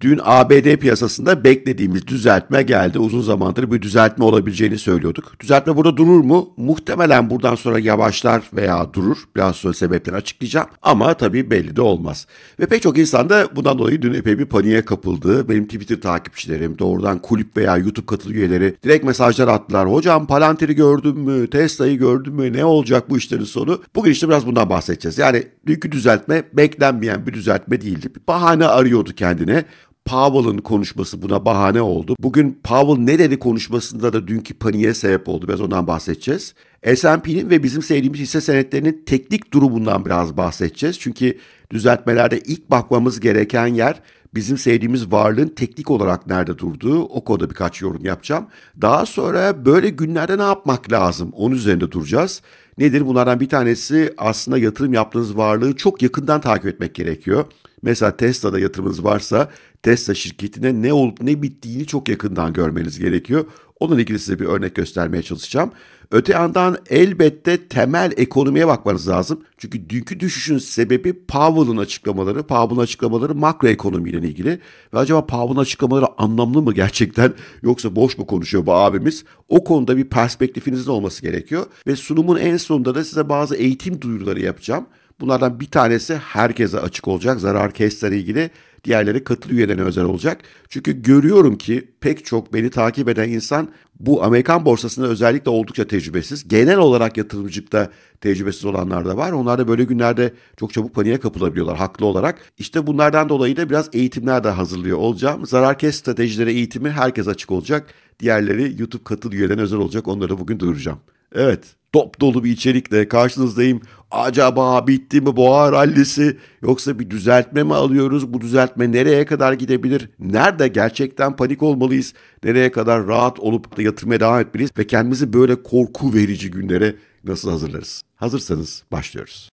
Dün ABD piyasasında beklediğimiz düzeltme geldi. Uzun zamandır bir düzeltme olabileceğini söylüyorduk. Düzeltme burada durur mu? Muhtemelen buradan sonra yavaşlar veya durur. Biraz sonra sebepleri açıklayacağım. Ama tabii belli de olmaz. Ve pek çok insan da bundan dolayı dün epey bir paniğe kapıldı. Benim Twitter takipçilerim, doğrudan kulüp veya YouTube katıl üyeleri direkt mesajlar attılar. Hocam Palantir'i gördün mü? Tesla'yı gördün mü? Ne olacak bu işlerin sonu? Bugün işte biraz bundan bahsedeceğiz. Yani dünkü düzeltme beklenmeyen bir düzeltme değildi. Bir bahane arıyordu kendine. Powell'ın konuşması buna bahane oldu. Bugün Powell ne dedi konuşmasında da dünkü paniğe sebep oldu. Biraz ondan bahsedeceğiz. S&P'nin ve bizim sevdiğimiz hisse senetlerinin teknik durumundan biraz bahsedeceğiz. Çünkü düzeltmelerde ilk bakmamız gereken yer bizim sevdiğimiz varlığın teknik olarak nerede durduğu o konuda birkaç yorum yapacağım. Daha sonra böyle günlerde ne yapmak lazım onun üzerinde duracağız. Nedir bunlardan bir tanesi aslında yatırım yaptığınız varlığı çok yakından takip etmek gerekiyor. Mesela Tesla'da yatırımınız varsa Tesla şirketine ne olup ne bittiğini çok yakından görmeniz gerekiyor. Onun ilgili size bir örnek göstermeye çalışacağım. Öte yandan elbette temel ekonomiye bakmanız lazım. Çünkü dünkü düşüşün sebebi Powell'ın açıklamaları. Powell'ın açıklamaları makro ekonomiyle ilgili. Ve acaba Powell'ın açıklamaları anlamlı mı gerçekten yoksa boş mu konuşuyor bu abimiz? O konuda bir perspektifinizin olması gerekiyor. Ve sunumun en sonunda da size bazı eğitim duyuruları yapacağım. Bunlardan bir tanesi herkese açık olacak zarar kesle ilgili. Diğerleri katıl üyelerine özel olacak. Çünkü görüyorum ki pek çok beni takip eden insan bu Amerikan borsasında özellikle oldukça tecrübesiz. Genel olarak yatırımcılıkta tecrübesiz olanlar da var. Onlar da böyle günlerde çok çabuk paniğe kapılabiliyorlar haklı olarak. İşte bunlardan dolayı da biraz eğitimler de hazırlıyor olacağım. Zarar Zararkes stratejileri eğitimi herkes açık olacak. Diğerleri YouTube katıl üyelerine özel olacak. Onları da bugün duyuracağım. Evet, top dolu bir içerikle karşınızdayım. Acaba bitti mi buhar hallisi yoksa bir düzeltme mi alıyoruz? Bu düzeltme nereye kadar gidebilir? Nerede gerçekten panik olmalıyız? Nereye kadar rahat olup da yatırmaya devam etmeliyiz? Ve kendimizi böyle korku verici günlere nasıl hazırlarız? Hazırsanız başlıyoruz.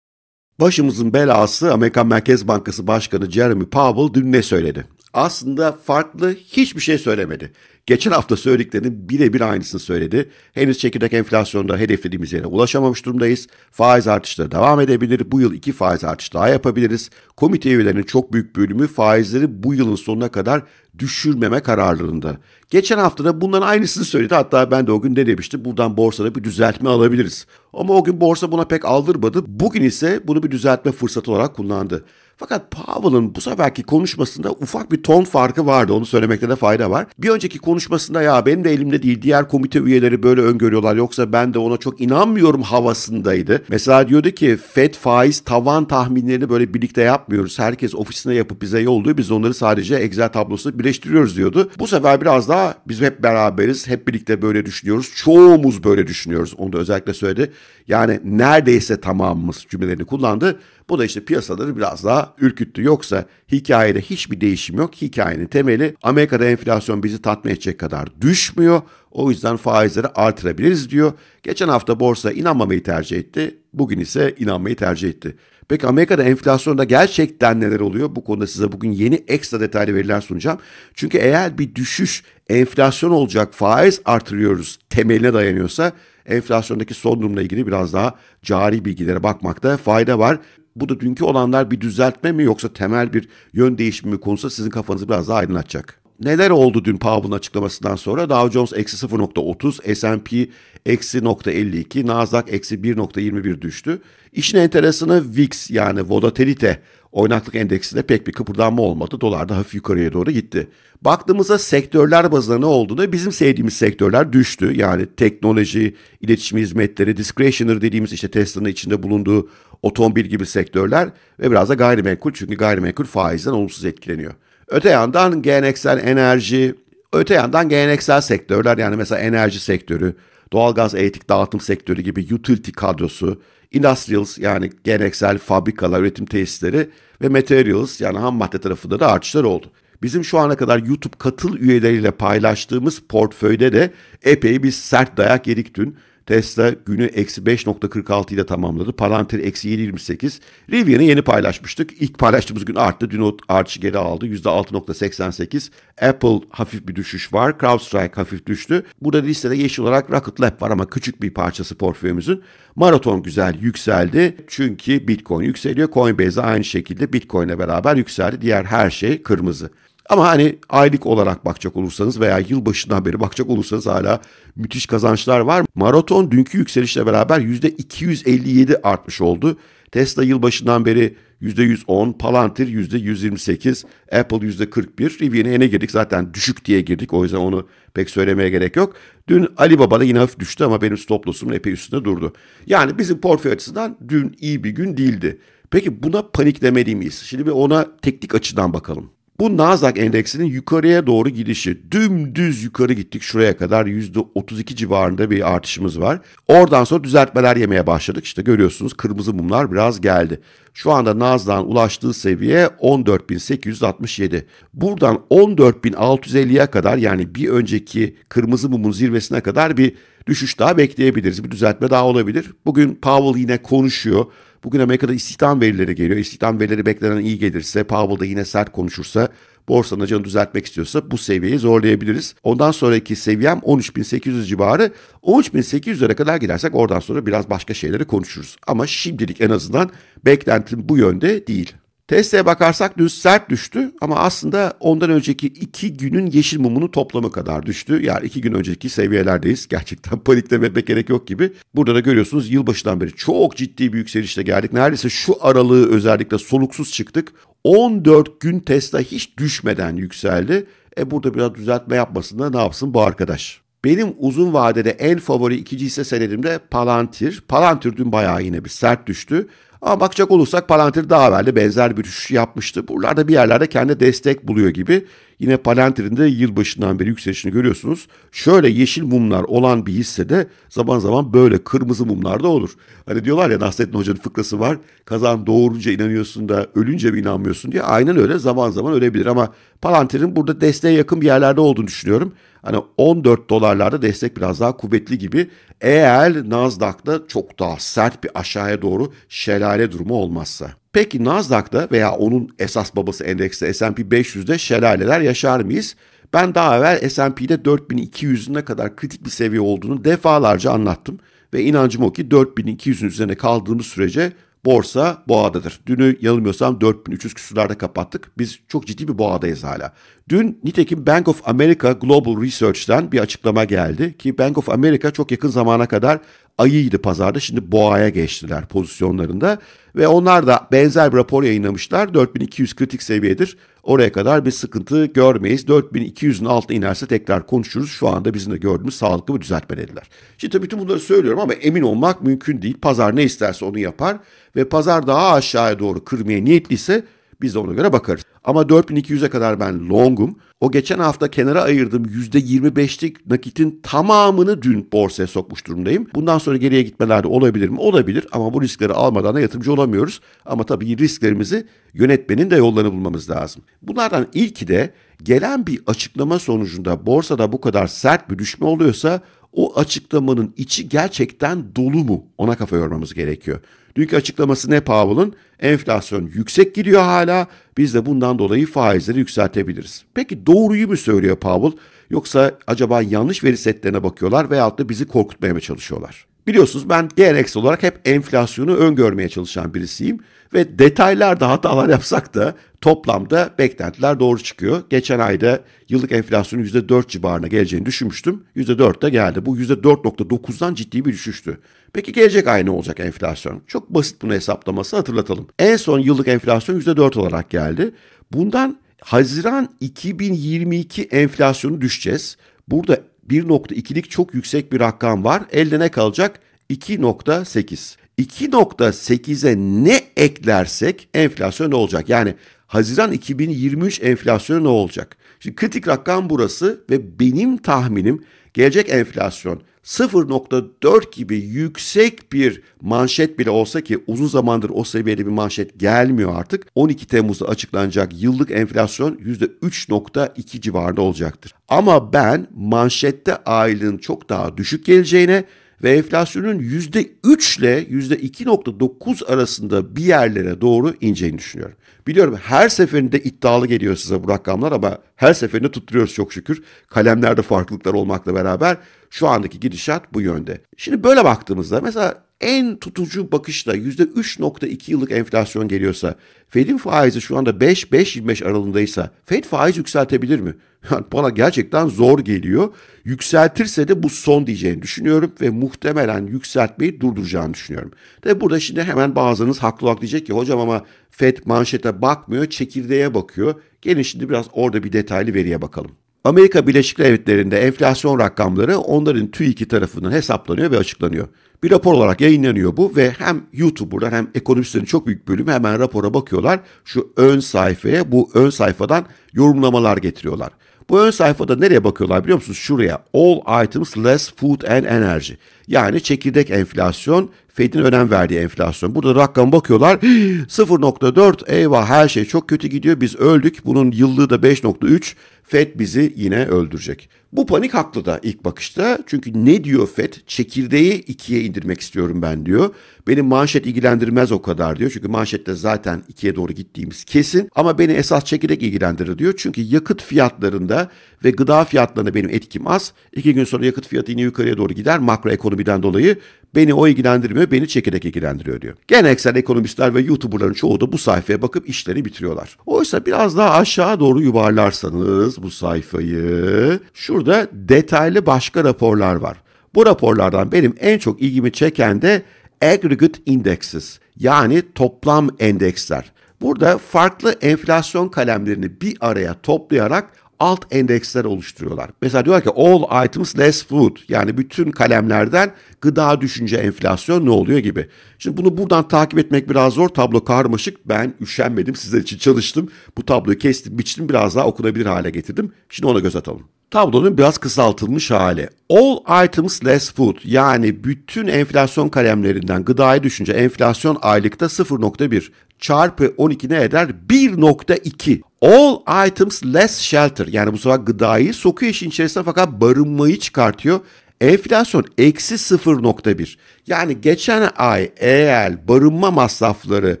Başımızın belası Amerikan Merkez Bankası Başkanı Jeremy Powell dün ne söyledi? Aslında farklı hiçbir şey söylemedi. Geçen hafta söylediklerinin birebir aynısını söyledi. Henüz çekirdek enflasyonda hedeflediğimiz yere ulaşamamış durumdayız. Faiz artışları devam edebilir. Bu yıl iki faiz artış daha yapabiliriz. Komite üyelerinin çok büyük bölümü faizleri bu yılın sonuna kadar düşürmeme kararlarında. Geçen hafta da bunların aynısını söyledi. Hatta ben de o gün ne demiştim? Buradan borsada bir düzeltme alabiliriz. Ama o gün borsa buna pek aldırmadı. Bugün ise bunu bir düzeltme fırsatı olarak kullandı. Fakat Powell'ın bu seferki konuşmasında ufak bir ton farkı vardı. Onu söylemekte de fayda var. Bir önceki konu konuşmasında ya benim de elimde değil diğer komite üyeleri böyle öngörüyorlar yoksa ben de ona çok inanmıyorum havasındaydı. Mesela diyordu ki FED faiz tavan tahminlerini böyle birlikte yapmıyoruz. Herkes ofisine yapıp bize yolluyor. Biz onları sadece Excel tablosuna birleştiriyoruz diyordu. Bu sefer biraz daha biz hep beraberiz. Hep birlikte böyle düşünüyoruz. Çoğumuz böyle düşünüyoruz. Onu da özellikle söyledi. Yani neredeyse tamamımız cümlelerini kullandı. Bu da işte piyasaları biraz daha ürküttü. Yoksa hikayede hiçbir değişim yok. Hikayenin temeli Amerika'da enflasyon bizi tatmin edecek kadar düşmüyor. O yüzden faizleri artırabiliriz diyor. Geçen hafta borsa inanmamayı tercih etti. Bugün ise inanmayı tercih etti. Peki Amerika'da enflasyonda gerçekten neler oluyor? Bu konuda size bugün yeni ekstra detaylı veriler sunacağım. Çünkü eğer bir düşüş enflasyon olacak faiz artırıyoruz temeline dayanıyorsa enflasyondaki son durumla ilgili biraz daha cari bilgilere bakmakta fayda var. Bu da dünkü olanlar bir düzeltme mi yoksa temel bir yön değişimi mi konusu sizin kafanızı biraz daha aydınlatacak. Neler oldu dün Powell'ın açıklamasından sonra? Dow Jones eksi 0.30, S&P eksi 0.52, Nasdaq eksi 1.21 düştü. İşin enteresanı VIX yani volatilite Oynaklık endeksinde pek bir kıpırdanma olmadı. Dolar da hafif yukarıya doğru gitti. Baktığımızda sektörler bazında ne olduğunu bizim sevdiğimiz sektörler düştü. Yani teknoloji, iletişim hizmetleri, discretionary dediğimiz işte Tesla'nın içinde bulunduğu otomobil gibi sektörler ve biraz da gayrimenkul. Çünkü gayrimenkul faizden olumsuz etkileniyor. Öte yandan geleneksel enerji, öte yandan geleneksel sektörler yani mesela enerji sektörü, doğalgaz, elektrik dağıtım sektörü gibi utility kadrosu, Industrials yani geleneksel fabrikalar, üretim tesisleri ve materials yani ham madde tarafında da artışlar oldu. Bizim şu ana kadar YouTube katıl üyeleriyle paylaştığımız portföyde de epey bir sert dayak yedik dün. Tesla günü eksi 5.46 ile tamamladı. Palantir eksi 7.28. Rivian'ı yeni paylaşmıştık. İlk paylaştığımız gün arttı. Dün o artışı geri aldı. yüzde %6.88. Apple hafif bir düşüş var. CrowdStrike hafif düştü. Burada listede yeşil olarak Rocket Lab var ama küçük bir parçası portföyümüzün. Maraton güzel yükseldi. Çünkü Bitcoin yükseliyor. Coinbase aynı şekilde Bitcoin'le beraber yükseldi. Diğer her şey kırmızı. Ama hani aylık olarak bakacak olursanız veya yılbaşından beri bakacak olursanız hala müthiş kazançlar var. Maraton dünkü yükselişle beraber %257 artmış oldu. Tesla yılbaşından beri %110, Palantir %128, Apple %41. Rivian'e girdik zaten düşük diye girdik o yüzden onu pek söylemeye gerek yok. Dün Alibaba da yine hafif düştü ama benim stop loss'umun epey üstünde durdu. Yani bizim portföy açısından dün iyi bir gün değildi. Peki buna paniklemeli miyiz? Şimdi bir ona teknik açıdan bakalım. Bu Nasdaq endeksinin yukarıya doğru gidişi. Dümdüz yukarı gittik şuraya kadar %32 civarında bir artışımız var. Oradan sonra düzeltmeler yemeye başladık. İşte görüyorsunuz kırmızı mumlar biraz geldi. Şu anda Nasdaq'ın ulaştığı seviye 14.867. Buradan 14.650'ye kadar yani bir önceki kırmızı mumun zirvesine kadar bir düşüş daha bekleyebiliriz. Bir düzeltme daha olabilir. Bugün Powell yine konuşuyor. Bugün Amerika'da istihdam verileri geliyor. İstihdam verileri beklenen iyi gelirse, Powell da yine sert konuşursa, borsanın acını düzeltmek istiyorsa bu seviyeyi zorlayabiliriz. Ondan sonraki seviyem 13.800 civarı. 13.800'lere kadar gidersek oradan sonra biraz başka şeyleri konuşuruz. Ama şimdilik en azından beklentim bu yönde değil. Tesla'ya bakarsak dün sert düştü ama aslında ondan önceki iki günün yeşil mumunu toplamı kadar düştü. Yani iki gün önceki seviyelerdeyiz. Gerçekten paniklememek gerek yok gibi. Burada da görüyorsunuz yılbaşından beri çok ciddi bir yükselişle geldik. Neredeyse şu aralığı özellikle soluksuz çıktık. 14 gün Tesla hiç düşmeden yükseldi. E burada biraz düzeltme yapmasında ne yapsın bu arkadaş? Benim uzun vadede en favori ikinci hisse senedim de Palantir. Palantir dün bayağı yine bir sert düştü. Ama bakacak olursak Palantir daha evvel de benzer bir iş yapmıştı. Buralarda bir yerlerde kendi destek buluyor gibi. Yine Palantir'in de yılbaşından beri yükselişini görüyorsunuz. Şöyle yeşil mumlar olan bir hissede zaman zaman böyle kırmızı mumlar da olur. Hani diyorlar ya Nasrettin Hoca'nın fıkrası var. Kazan doğurunca inanıyorsun da ölünce mi inanmıyorsun diye. Aynen öyle zaman zaman ölebilir ama Palantir'in burada desteğe yakın bir yerlerde olduğunu düşünüyorum. Hani 14 dolarlarda destek biraz daha kuvvetli gibi. Eğer Nasdaq'da çok daha sert bir aşağıya doğru şelale durumu olmazsa. Peki Nasdaq'ta veya onun esas babası endekste S&P 500'de şelaleler yaşar mıyız? Ben daha evvel S&P'de 4200'üne kadar kritik bir seviye olduğunu defalarca anlattım ve inancım o ki 4200'ün üzerine kaldığımız sürece borsa boğadadır. Dünü yanılmıyorsam 4300 küsurlarda kapattık. Biz çok ciddi bir boğadayız hala. Dün nitekim Bank of America Global Research'ten bir açıklama geldi ki Bank of America çok yakın zamana kadar ayıydı pazarda şimdi boğaya geçtiler pozisyonlarında ve onlar da benzer bir rapor yayınlamışlar 4200 kritik seviyedir oraya kadar bir sıkıntı görmeyiz 4200'ün altına inerse tekrar konuşuruz şu anda bizim de gördüğümüz sağlıklı bir düzeltme dediler. Şimdi tabii bütün bunları söylüyorum ama emin olmak mümkün değil pazar ne isterse onu yapar ve pazar daha aşağıya doğru kırmaya niyetliyse biz de ona göre bakarız. Ama 4200'e kadar ben longum. O geçen hafta kenara ayırdığım %25'lik nakitin tamamını dün borsaya sokmuş durumdayım. Bundan sonra geriye gitmeler de olabilir mi? Olabilir ama bu riskleri almadan da yatırımcı olamıyoruz. Ama tabii risklerimizi yönetmenin de yollarını bulmamız lazım. Bunlardan ilki de gelen bir açıklama sonucunda borsada bu kadar sert bir düşme oluyorsa o açıklamanın içi gerçekten dolu mu? Ona kafa yormamız gerekiyor. Dünkü açıklaması ne Powell'ın? Enflasyon yüksek gidiyor hala. Biz de bundan dolayı faizleri yükseltebiliriz. Peki doğruyu mu söylüyor Powell? Yoksa acaba yanlış veri setlerine bakıyorlar veyahut da bizi korkutmaya mı çalışıyorlar? Biliyorsunuz ben geleneksel olarak hep enflasyonu öngörmeye çalışan birisiyim ve detaylarda hatalar yapsak da toplamda beklentiler doğru çıkıyor. Geçen ayda yıllık enflasyonun %4 civarına geleceğini düşünmüştüm. %4 de geldi. Bu %4.9'dan ciddi bir düşüştü. Peki gelecek ay ne olacak enflasyon? Çok basit bunu hesaplaması hatırlatalım. En son yıllık enflasyon %4 olarak geldi. Bundan Haziran 2022 enflasyonu düşeceğiz. Burada 1.2'lik çok yüksek bir rakam var. Elde ne kalacak? 2.8. 2.8'e ne eklersek enflasyon ne olacak? Yani Haziran 2023 enflasyonu ne olacak? Şimdi kritik rakam burası ve benim tahminim gelecek enflasyon 0.4 gibi yüksek bir manşet bile olsa ki uzun zamandır o seviyede bir manşet gelmiyor artık. 12 Temmuz'da açıklanacak yıllık enflasyon %3.2 civarında olacaktır. Ama ben manşette aylığın çok daha düşük geleceğine ve enflasyonun %3 ile %2.9 arasında bir yerlere doğru ineceğini düşünüyorum. Biliyorum her seferinde iddialı geliyor size bu rakamlar ama her seferinde tutturuyoruz çok şükür. Kalemlerde farklılıklar olmakla beraber şu andaki gidişat bu yönde. Şimdi böyle baktığımızda mesela en tutucu bakışla %3.2 yıllık enflasyon geliyorsa, Fed'in faizi şu anda 5-5.25 aralığındaysa Fed faiz yükseltebilir mi? bana gerçekten zor geliyor. Yükseltirse de bu son diyeceğini düşünüyorum ve muhtemelen yükseltmeyi durduracağını düşünüyorum. Tabi burada şimdi hemen bazılarınız haklı olarak diyecek ki hocam ama Fed manşete bakmıyor, çekirdeğe bakıyor. Gelin şimdi biraz orada bir detaylı veriye bakalım. Amerika Birleşik Devletleri'nde enflasyon rakamları onların TÜİK'i tarafından hesaplanıyor ve açıklanıyor. Bir rapor olarak yayınlanıyor bu ve hem YouTube hem ekonomistlerin çok büyük bölümü hemen rapora bakıyorlar. Şu ön sayfaya bu ön sayfadan yorumlamalar getiriyorlar. Bu ön sayfada nereye bakıyorlar biliyor musunuz? Şuraya all items less food and energy yani çekirdek enflasyon, Fed'in önem verdiği enflasyon. Burada rakam bakıyorlar 0.4 eyvah her şey çok kötü gidiyor biz öldük. Bunun yıllığı da 5.3 Fed bizi yine öldürecek. Bu panik haklı da ilk bakışta. Çünkü ne diyor FED? Çekirdeği ikiye indirmek istiyorum ben diyor. Benim manşet ilgilendirmez o kadar diyor. Çünkü manşette zaten ikiye doğru gittiğimiz kesin. Ama beni esas çekirdek ilgilendirir diyor. Çünkü yakıt fiyatlarında ve gıda fiyatlarında benim etkim az. İki gün sonra yakıt fiyatı yine yukarıya doğru gider makroekonomiden dolayı. Beni o ilgilendirmiyor ve beni çekerek ilgilendiriyor diyor. Geleneksel ekonomistler ve YouTuberların çoğu da bu sayfaya bakıp işlerini bitiriyorlar. Oysa biraz daha aşağı doğru yuvarlarsanız bu sayfayı şurada detaylı başka raporlar var. Bu raporlardan benim en çok ilgimi çeken de aggregate indexes yani toplam endeksler. Burada farklı enflasyon kalemlerini bir araya toplayarak alt endeksler oluşturuyorlar. Mesela diyorlar ki all items less food yani bütün kalemlerden gıda düşünce enflasyon ne oluyor gibi. Şimdi bunu buradan takip etmek biraz zor. Tablo karmaşık. Ben üşenmedim. Sizler için çalıştım. Bu tabloyu kestim, biçtim. Biraz daha okunabilir hale getirdim. Şimdi ona göz atalım. Tablonun biraz kısaltılmış hali. All items less food yani bütün enflasyon kalemlerinden gıdayı düşünce enflasyon aylıkta 0.1 çarpı 12 ne eder? 1.2. All items less shelter yani bu sefer gıdayı sokuyor işin içerisine fakat barınmayı çıkartıyor. Enflasyon eksi 0.1. Yani geçen ay eğer barınma masrafları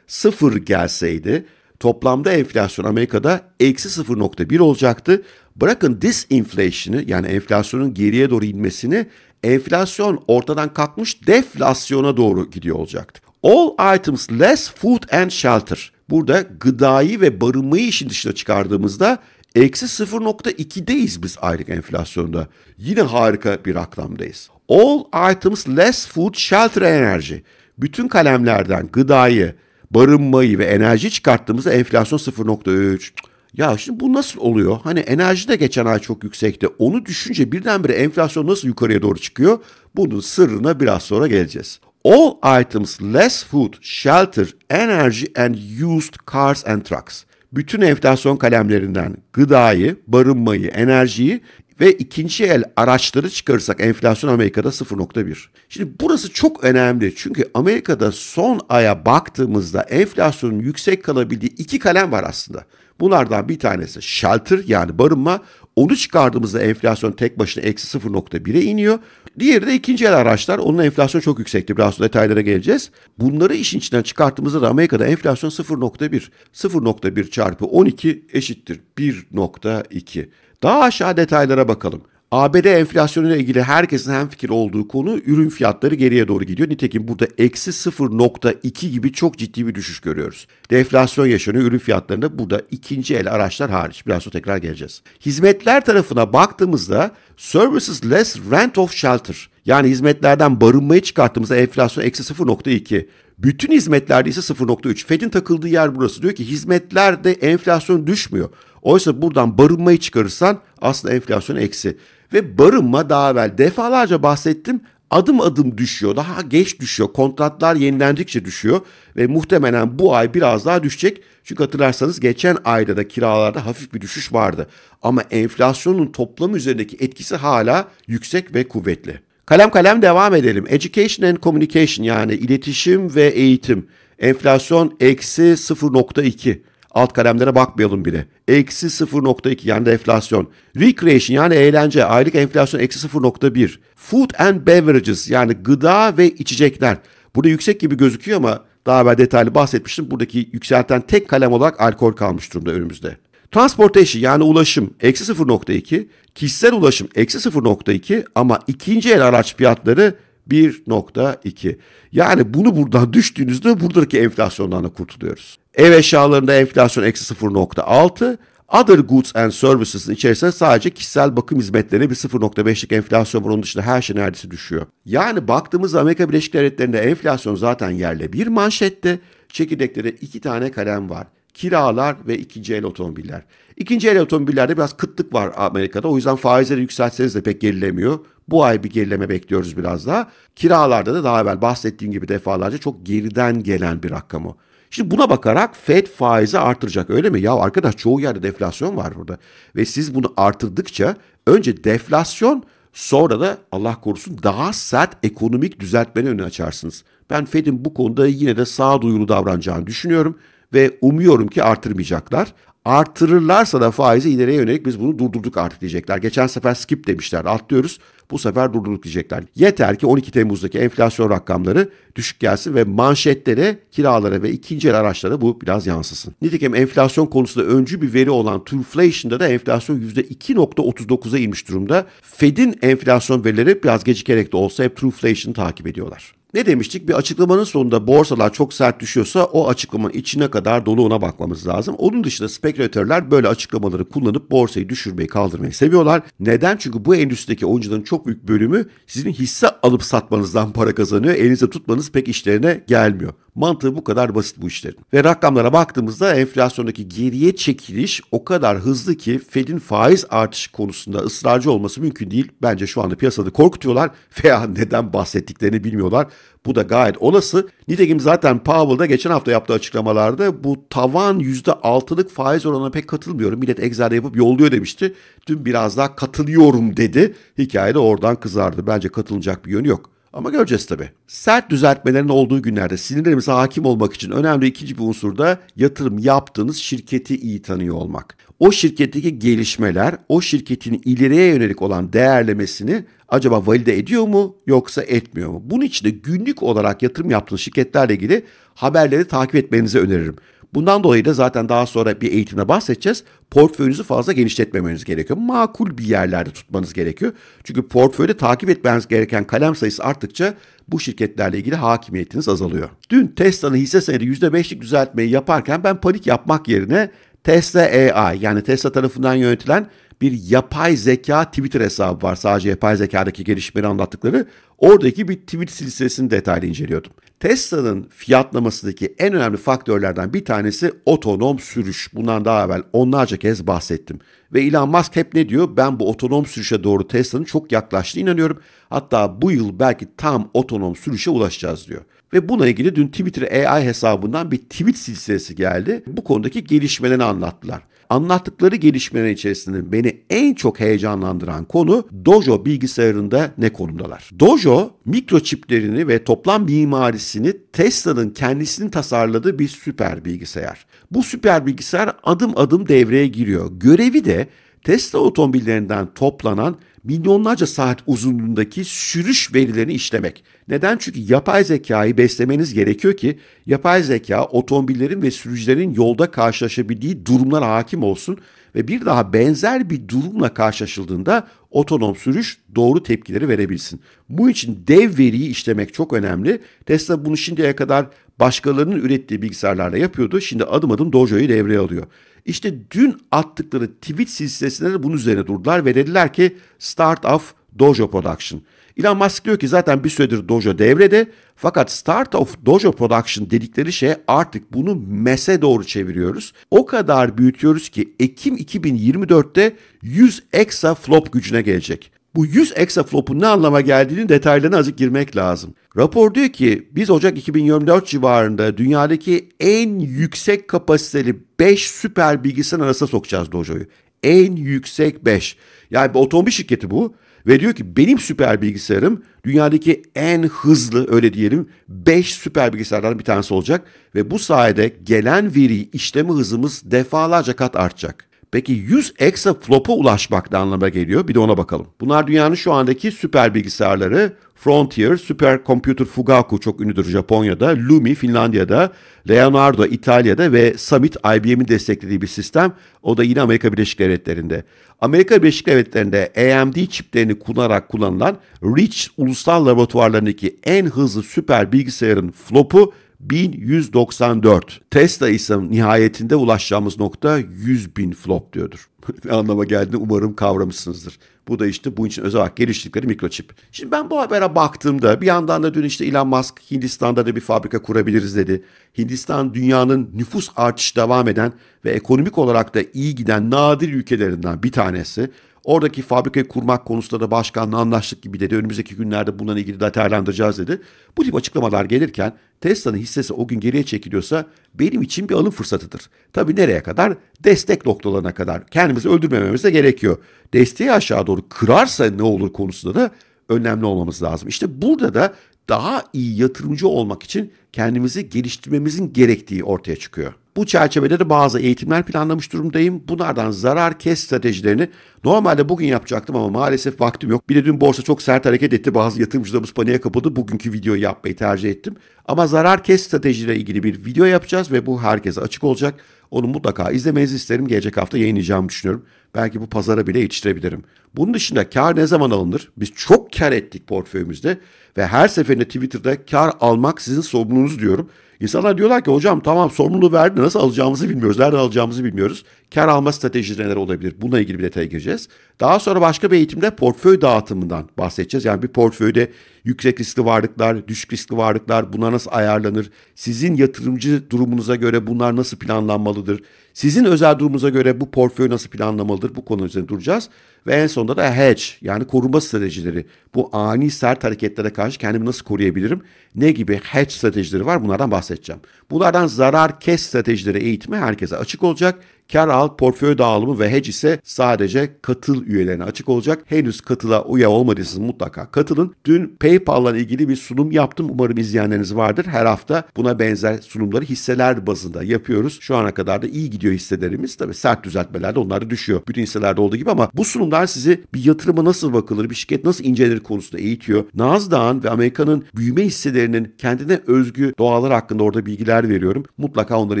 sıfır gelseydi toplamda enflasyon Amerika'da eksi 0.1 olacaktı. Bırakın disinflation'ı yani enflasyonun geriye doğru inmesini enflasyon ortadan kalkmış deflasyona doğru gidiyor olacaktı. All items less food and shelter. Burada gıdayı ve barınmayı işin dışına çıkardığımızda Eksi 0.2'deyiz biz aylık enflasyonda. Yine harika bir rakamdayız. All items less food, shelter, energy. Bütün kalemlerden gıdayı, barınmayı ve enerji çıkarttığımızda enflasyon 0.3. Ya şimdi bu nasıl oluyor? Hani enerji de geçen ay çok yüksekti. Onu düşünce birdenbire enflasyon nasıl yukarıya doğru çıkıyor? Bunun sırrına biraz sonra geleceğiz. All items less food, shelter, energy and used cars and trucks bütün enflasyon kalemlerinden gıdayı, barınmayı, enerjiyi ve ikinci el araçları çıkarırsak enflasyon Amerika'da 0.1. Şimdi burası çok önemli çünkü Amerika'da son aya baktığımızda enflasyonun yüksek kalabildiği iki kalem var aslında. Bunlardan bir tanesi shelter yani barınma, onu çıkardığımızda enflasyon tek başına eksi 0.1'e iniyor. Diğeri de ikinci el araçlar. Onun enflasyon çok yüksekti. Biraz sonra detaylara geleceğiz. Bunları işin içinden çıkarttığımızda da Amerika'da enflasyon 0.1. 0.1 çarpı 12 eşittir 1.2. Daha aşağı detaylara bakalım. ABD enflasyonuyla ilgili herkesin hem fikir olduğu konu ürün fiyatları geriye doğru gidiyor. Nitekim burada eksi 0.2 gibi çok ciddi bir düşüş görüyoruz. Deflasyon yaşanıyor ürün fiyatlarında burada ikinci el araçlar hariç. Biraz sonra tekrar geleceğiz. Hizmetler tarafına baktığımızda services less rent of shelter yani hizmetlerden barınmayı çıkarttığımızda enflasyon eksi 0.2. Bütün hizmetlerde ise 0.3. Fed'in takıldığı yer burası. Diyor ki hizmetlerde enflasyon düşmüyor. Oysa buradan barınmayı çıkarırsan aslında enflasyon eksi. Ve barınma daha evvel defalarca bahsettim adım adım düşüyor. Daha geç düşüyor. Kontratlar yenilendikçe düşüyor ve muhtemelen bu ay biraz daha düşecek. Çünkü hatırlarsanız geçen ayda da kiralarda hafif bir düşüş vardı. Ama enflasyonun toplam üzerindeki etkisi hala yüksek ve kuvvetli. Kalem kalem devam edelim. Education and Communication yani iletişim ve eğitim. Enflasyon eksi 0.2 alt kalemlere bakmayalım bile. Eksi 0.2 yani deflasyon. Recreation yani eğlence aylık enflasyon eksi 0.1. Food and beverages yani gıda ve içecekler. Burada yüksek gibi gözüküyor ama daha evvel detaylı bahsetmiştim. Buradaki yükselten tek kalem olarak alkol kalmış durumda önümüzde. Transportation yani ulaşım eksi 0.2, kişisel ulaşım eksi 0.2 ama ikinci el araç fiyatları 1.2. Yani bunu buradan düştüğünüzde buradaki enflasyondan da kurtuluyoruz. Ev eşyalarında enflasyon eksi 0.6. Other goods and services'ın içerisinde sadece kişisel bakım hizmetlerine bir 0.5'lik enflasyon var. Onun dışında her şey neredeyse düşüyor. Yani baktığımız Amerika Birleşik Devletleri'nde enflasyon zaten yerle bir manşette. Çekirdekte de iki tane kalem var. Kiralar ve ikinci el otomobiller. İkinci el otomobillerde biraz kıtlık var Amerika'da. O yüzden faizleri yükseltseniz de pek gerilemiyor. Bu ay bir gerileme bekliyoruz biraz daha. Kiralarda da daha evvel bahsettiğim gibi defalarca çok geriden gelen bir rakam o. Şimdi buna bakarak Fed faizi artıracak öyle mi? Ya arkadaş çoğu yerde deflasyon var burada. Ve siz bunu artırdıkça önce deflasyon sonra da Allah korusun daha sert ekonomik düzeltmeni önüne açarsınız. Ben Fed'in bu konuda yine de sağduyulu davranacağını düşünüyorum ve umuyorum ki artırmayacaklar. Artırırlarsa da faizi ileriye yönelik biz bunu durdurduk artık diyecekler. Geçen sefer skip demişler atlıyoruz. Bu sefer durdurduk diyecekler. Yeter ki 12 Temmuz'daki enflasyon rakamları düşük gelsin ve manşetlere, kiralara ve ikinci el araçlara bu biraz yansısın. Nitekim enflasyon konusunda öncü bir veri olan Turflation'da da enflasyon %2.39'a inmiş durumda. Fed'in enflasyon verileri biraz gecikerek de olsa hep Turflation'ı takip ediyorlar. Ne demiştik? Bir açıklamanın sonunda borsalar çok sert düşüyorsa o açıklamanın içine kadar dolu bakmamız lazım. Onun dışında spekülatörler böyle açıklamaları kullanıp borsayı düşürmeyi kaldırmayı seviyorlar. Neden? Çünkü bu endüstrideki oyuncuların çok çok büyük bölümü sizin hisse alıp satmanızdan para kazanıyor. elinizde tutmanız pek işlerine gelmiyor. Mantığı bu kadar basit bu işlerin. Ve rakamlara baktığımızda enflasyondaki geriye çekiliş o kadar hızlı ki Fed'in faiz artışı konusunda ısrarcı olması mümkün değil. Bence şu anda piyasada korkutuyorlar veya neden bahsettiklerini bilmiyorlar. Bu da gayet olası. Nitekim zaten Powell da geçen hafta yaptığı açıklamalarda bu tavan %6'lık faiz oranına pek katılmıyorum. Millet egzersiz yapıp yolluyor demişti. Dün biraz daha katılıyorum dedi. Hikayede oradan kızardı. Bence katılacak bir yönü yok. Ama göreceğiz tabii. Sert düzeltmelerin olduğu günlerde sinirlerimize hakim olmak için önemli ikinci bir unsur da yatırım yaptığınız şirketi iyi tanıyor olmak o şirketteki gelişmeler o şirketin ileriye yönelik olan değerlemesini acaba valide ediyor mu yoksa etmiyor mu? Bunun için de günlük olarak yatırım yaptığınız şirketlerle ilgili haberleri takip etmenizi öneririm. Bundan dolayı da zaten daha sonra bir eğitimde bahsedeceğiz. Portföyünüzü fazla genişletmemeniz gerekiyor. Makul bir yerlerde tutmanız gerekiyor. Çünkü portföyde takip etmeniz gereken kalem sayısı arttıkça bu şirketlerle ilgili hakimiyetiniz azalıyor. Dün Tesla'nın hisse senedi %5'lik düzeltmeyi yaparken ben panik yapmak yerine Tesla AI yani Tesla tarafından yönetilen bir yapay zeka Twitter hesabı var. Sadece yapay zekadaki gelişmeleri anlattıkları. Oradaki bir tweet silsilesini detaylı inceliyordum. Tesla'nın fiyatlamasındaki en önemli faktörlerden bir tanesi otonom sürüş. Bundan daha evvel onlarca kez bahsettim. Ve Elon Musk hep ne diyor? Ben bu otonom sürüşe doğru Tesla'nın çok yaklaştığı inanıyorum. Hatta bu yıl belki tam otonom sürüşe ulaşacağız diyor. Ve buna ilgili dün Twitter AI hesabından bir tweet silsilesi geldi. Bu konudaki gelişmelerini anlattılar. Anlattıkları gelişmelerin içerisinde beni en çok heyecanlandıran konu Dojo bilgisayarında ne konumdalar? Dojo mikroçiplerini ve toplam mimarisini Tesla'nın kendisinin tasarladığı bir süper bilgisayar. Bu süper bilgisayar adım adım devreye giriyor. Görevi de Tesla otomobillerinden toplanan milyonlarca saat uzunluğundaki sürüş verilerini işlemek. Neden? Çünkü yapay zekayı beslemeniz gerekiyor ki yapay zeka otomobillerin ve sürücülerin yolda karşılaşabildiği durumlar hakim olsun ve bir daha benzer bir durumla karşılaşıldığında otonom sürüş doğru tepkileri verebilsin. Bu için dev veriyi işlemek çok önemli. Tesla bunu şimdiye kadar başkalarının ürettiği bilgisayarlarla yapıyordu. Şimdi adım adım Dojo'yu devreye alıyor. İşte dün attıkları tweet silsilesinde de bunun üzerine durdular ve dediler ki Start of Dojo Production. Elon Musk diyor ki zaten bir süredir Dojo devrede fakat Start of Dojo Production dedikleri şey artık bunu mese doğru çeviriyoruz. O kadar büyütüyoruz ki Ekim 2024'te 100 Exa Flop gücüne gelecek. Bu 100 exaflop'un ne anlama geldiğini detaylarına azıcık girmek lazım. Rapor diyor ki biz Ocak 2024 civarında dünyadaki en yüksek kapasiteli 5 süper bilgisayar arasına sokacağız Dojo'yu. En yüksek 5. Yani bir otomobil şirketi bu. Ve diyor ki benim süper bilgisayarım dünyadaki en hızlı öyle diyelim 5 süper bilgisayardan bir tanesi olacak. Ve bu sayede gelen veri işleme hızımız defalarca kat artacak. Peki 100 exaflop'a ulaşmak da anlamına geliyor. Bir de ona bakalım. Bunlar dünyanın şu andaki süper bilgisayarları. Frontier, Super Computer Fugaku çok ünlüdür Japonya'da, Lumi Finlandiya'da, Leonardo İtalya'da ve Summit IBM'in desteklediği bir sistem. O da yine Amerika Birleşik Devletleri'nde. Amerika Birleşik Devletleri'nde AMD çiplerini kullanarak kullanılan Rich Ulusal Laboratuvarlarındaki en hızlı süper bilgisayarın flopu 1194. Tesla ise nihayetinde ulaşacağımız nokta 100 bin flop diyordur. ne anlama geldiğini umarım kavramışsınızdır. Bu da işte bunun için özel olarak geliştirdikleri mikroçip. Şimdi ben bu habere baktığımda bir yandan da dün işte Elon Musk Hindistan'da da bir fabrika kurabiliriz dedi. Hindistan dünyanın nüfus artışı devam eden ve ekonomik olarak da iyi giden nadir ülkelerinden bir tanesi. Oradaki fabrikayı kurmak konusunda da başkanla anlaştık gibi dedi. Önümüzdeki günlerde bununla ilgili detaylandıracağız dedi. Bu tip açıklamalar gelirken Tesla'nın hissesi o gün geriye çekiliyorsa benim için bir alım fırsatıdır. Tabi nereye kadar? Destek noktalarına kadar. Kendimizi öldürmememiz de gerekiyor. Desteği aşağı doğru kırarsa ne olur konusunda da önemli olmamız lazım. İşte burada da daha iyi yatırımcı olmak için kendimizi geliştirmemizin gerektiği ortaya çıkıyor. Bu çerçevede de bazı eğitimler planlamış durumdayım. Bunlardan zarar kes stratejilerini normalde bugün yapacaktım ama maalesef vaktim yok. Bir de dün borsa çok sert hareket etti. Bazı yatırımcılarımız paniğe kapıldı. Bugünkü videoyu yapmayı tercih ettim. Ama zarar kes stratejiyle ilgili bir video yapacağız ve bu herkese açık olacak. Onu mutlaka izlemenizi isterim. Gelecek hafta yayınlayacağımı düşünüyorum. Belki bu pazara bile yetiştirebilirim. Bunun dışında kar ne zaman alınır? Biz çok kar ettik portföyümüzde ve her seferinde Twitter'da kar almak sizin sorumluluğunuz diyorum. İnsanlar diyorlar ki hocam tamam sorumluluğu verdi nasıl alacağımızı bilmiyoruz. Nereden alacağımızı bilmiyoruz kar alma stratejileri neler olabilir? Bununla ilgili bir detaya gireceğiz. Daha sonra başka bir eğitimde portföy dağıtımından bahsedeceğiz. Yani bir portföyde yüksek riskli varlıklar, düşük riskli varlıklar bunlar nasıl ayarlanır? Sizin yatırımcı durumunuza göre bunlar nasıl planlanmalıdır? Sizin özel durumunuza göre bu portföy nasıl planlanmalıdır? Bu konu üzerine duracağız. Ve en sonunda da hedge yani koruma stratejileri. Bu ani sert hareketlere karşı kendimi nasıl koruyabilirim? Ne gibi hedge stratejileri var bunlardan bahsedeceğim. Bunlardan zarar kes stratejileri eğitimi herkese açık olacak. Kar al portföy dağılımı ve hedge ise sadece katıl üyelerine açık olacak. Henüz katıla uya olmadıysanız mutlaka katılın. Dün PayPal'la ilgili bir sunum yaptım. Umarım izleyenleriniz vardır. Her hafta buna benzer sunumları hisseler bazında yapıyoruz. Şu ana kadar da iyi gidiyor hisselerimiz. Tabii sert düzeltmelerde onlar da düşüyor. Bütün hisselerde olduğu gibi ama bu sunumlar sizi bir yatırıma nasıl bakılır, bir şirket nasıl incelenir konusunda eğitiyor. Nasdaq'ın ve Amerika'nın büyüme hisselerinin kendine özgü doğalar hakkında orada bilgiler veriyorum. Mutlaka onları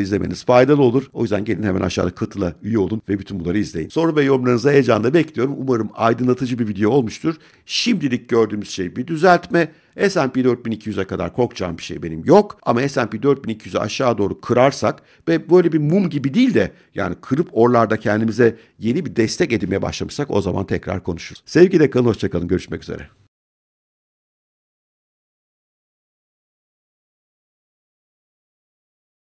izlemeniz faydalı olur. O yüzden gelin hemen aşağıda katıla üye olun ve bütün bunları izleyin. Soru ve yorumlarınızı heyecanla bekliyorum. Umarım aydınlatıcı bir video olmuştur. Şimdilik gördüğümüz şey bir düzeltme. S&P 4200'e kadar korkacağım bir şey benim yok. Ama S&P 4200'ü aşağı doğru kırarsak ve böyle bir mum gibi değil de yani kırıp orlarda kendimize yeni bir destek edinmeye başlamışsak o zaman tekrar konuşuruz. Sevgiyle kalın, hoşçakalın. Görüşmek üzere.